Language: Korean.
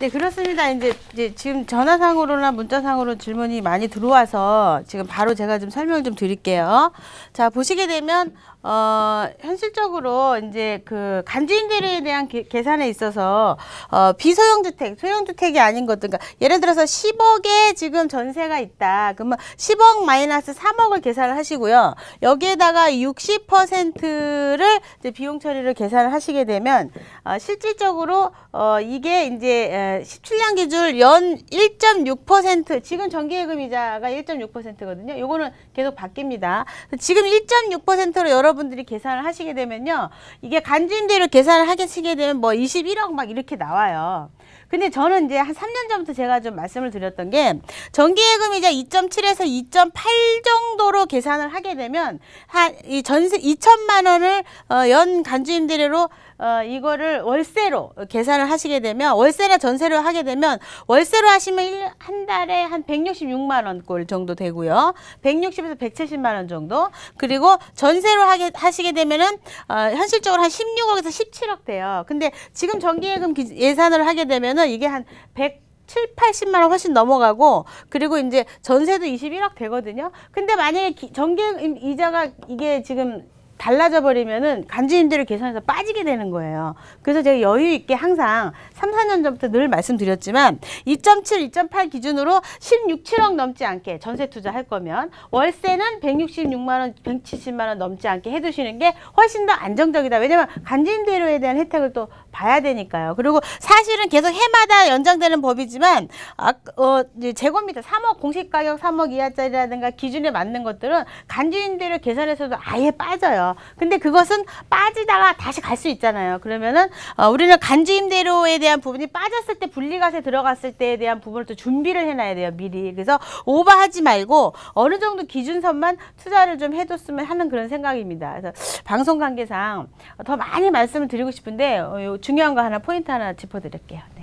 네, 그렇습니다. 이제, 이제 지금 전화상으로나 문자상으로 질문이 많이 들어와서 지금 바로 제가 좀 설명 좀 드릴게요. 자, 보시게 되면, 어, 현실적으로 이제 그간주인대에 대한 게, 계산에 있어서, 어, 비소형주택, 소형주택이 아닌 것들, 그러니까 예를 들어서 10억에 지금 전세가 있다. 그러면 10억 마이너스 3억을 계산을 하시고요. 여기에다가 60%를 이제 비용 처리를 계산을 하시게 되면, 어, 실질적으로, 어, 이게 이제, 17년 기준 연 1.6% 지금 정기예금 이자가 1.6%거든요. 요거는 계속 바뀝니다. 지금 1.6%로 여러분들이 계산을 하시게 되면요. 이게 간주임대료 계산을 하시게 되면 뭐 21억 막 이렇게 나와요. 근데 저는 이제 한 3년 전부터 제가 좀 말씀을 드렸던 게 정기예금 이자 2.7에서 2.8 정도로 계산을 하게 되면 한 이 전세 2천만 원을 어, 연 간주임 대리로 어, 이거를 월세로 계산을 하시게 되면 월세나 전세로 하게 되면 월세로 하시면 일, 한 달에 한 166만 원 꼴 정도 되고요. 160에서 170만 원 정도. 그리고 전세로 하게, 하시게 되면은 어, 현실적으로 한 16억에서 17억 돼요. 근데 지금 정기예금 기, 예산을 하게 되면 보면 이게 한 100, 7, 80만 원 훨씬 넘어가고 그리고 이제 전세도 21억 되거든요. 근데 만약에 기, 정기 이자가 이게 지금 달라져 버리면은 간주인들을 계산해서 빠지게 되는 거예요. 그래서 제가 여유 있게 항상 3, 4년 전부터 늘 말씀드렸지만 2.7, 2.8 기준으로 16, 7억 넘지 않게 전세 투자할 거면 월세는 166만 원, 170만 원 넘지 않게 해 두시는 게 훨씬 더 안정적이다. 왜냐면 간주인대료에 대한 혜택을 또 봐야 되니까요. 그리고 사실은 계속 해마다 연장되는 법이지만 아, 어, 이 제곱미터 3억 공시가격 3억 이하짜리라든가 기준에 맞는 것들은 간주인대료 계산에서도 아예 빠져요. 근데 그것은 빠지다가 다시 갈 수 있잖아요. 그러면은 어, 우리는 간주임대로에 대한 부분이 빠졌을 때 분리가세 들어갔을 때에 대한 부분을 또 준비를 해놔야 돼요. 미리. 그래서 오버하지 말고 어느 정도 기준선만 투자를 좀 해뒀으면 하는 그런 생각입니다. 그래서 방송 관계상 더 많이 말씀을 드리고 싶은데 어, 요 중요한 거 하나 포인트 하나 짚어드릴게요.